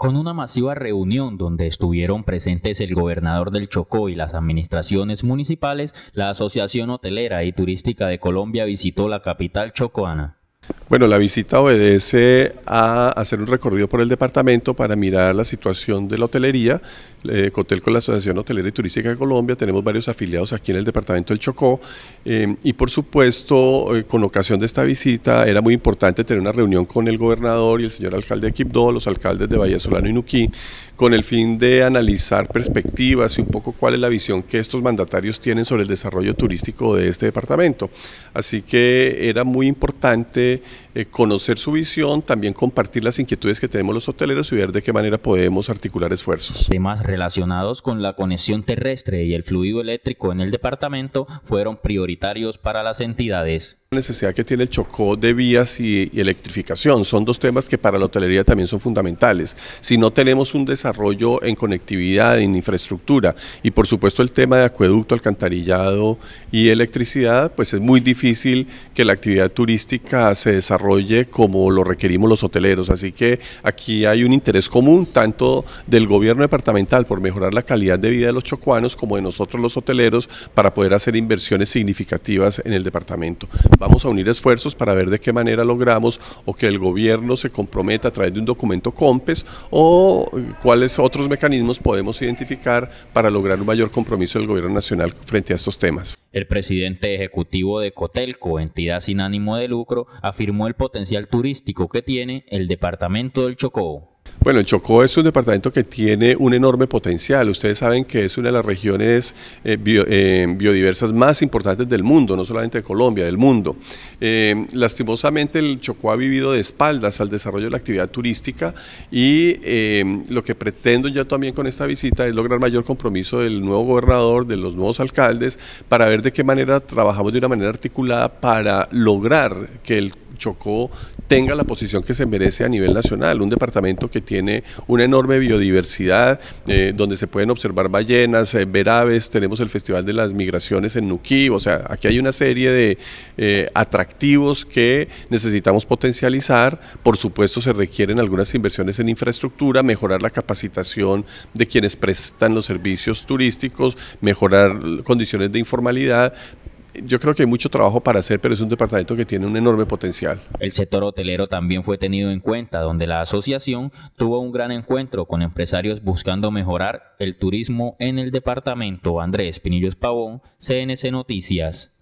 Con una masiva reunión donde estuvieron presentes el gobernador del Chocó y las administraciones municipales, la Asociación Hotelera y Turística de Colombia visitó la capital chocoana. Bueno, la visita obedece a hacer un recorrido por el departamento para mirar la situación de la hotelería eh, Cotel con la Asociación Hotelera y Turística de Colombia, tenemos varios afiliados aquí en el departamento del Chocó eh, y por supuesto eh, con ocasión de esta visita era muy importante tener una reunión con el gobernador y el señor alcalde de Quibdó, los alcaldes de Valle Solano y Nuquí, con el fin de analizar perspectivas y un poco cuál es la visión que estos mandatarios tienen sobre el desarrollo turístico de este departamento. Así que era muy importante eh, conocer su visión, también compartir las inquietudes que tenemos los hoteleros y ver de qué manera podemos articular esfuerzos. Temas relacionados con la conexión terrestre y el fluido eléctrico en el departamento fueron prioritarios para las entidades. La necesidad que tiene el Chocó de vías y, electrificación son dos temas que para la hotelería también son fundamentales. Si no tenemos un desarrollo en conectividad, en infraestructura y por supuesto el tema de acueducto, alcantarillado y electricidad, pues es muy difícil que la actividad turística se desarrolle como lo requerimos los hoteleros. Así que aquí hay un interés común tanto del gobierno departamental por mejorar la calidad de vida de los chocuanos como de nosotros los hoteleros para poder hacer inversiones significativas en el departamento vamos a unir esfuerzos para ver de qué manera logramos o que el gobierno se comprometa a través de un documento COMPES o cuáles otros mecanismos podemos identificar para lograr un mayor compromiso del gobierno nacional frente a estos temas. El presidente ejecutivo de Cotelco, entidad sin ánimo de lucro, afirmó el potencial turístico que tiene el departamento del Chocó. Bueno, el Chocó es un departamento que tiene un enorme potencial. Ustedes saben que es una de las regiones eh, eh, biodiversas más importantes del mundo, no solamente de Colombia, del mundo. Eh, lastimosamente, el Chocó ha vivido de espaldas al desarrollo de la actividad turística y lo que pretendo yo también con esta visita es lograr mayor compromiso del nuevo gobernador, de los nuevos alcaldes, para ver de qué manera trabajamos de una manera articulada para lograr que el Chocó tenga la posición que se merece a nivel nacional, un departamento que tiene una enorme biodiversidad, eh, donde se pueden observar ballenas, eh, ver aves, tenemos el Festival de las Migraciones en Nuquí, o sea, aquí hay una serie de eh, atractivos que necesitamos potencializar, por supuesto se requieren algunas inversiones en infraestructura, mejorar la capacitación de quienes prestan los servicios turísticos, mejorar condiciones de informalidad, yo creo que hay mucho trabajo para hacer, pero es un departamento que tiene un enorme potencial. El sector hotelero también fue tenido en cuenta, donde la asociación tuvo un gran encuentro con empresarios buscando mejorar el turismo en el departamento. Andrés Pinillos Pavón, CNC Noticias.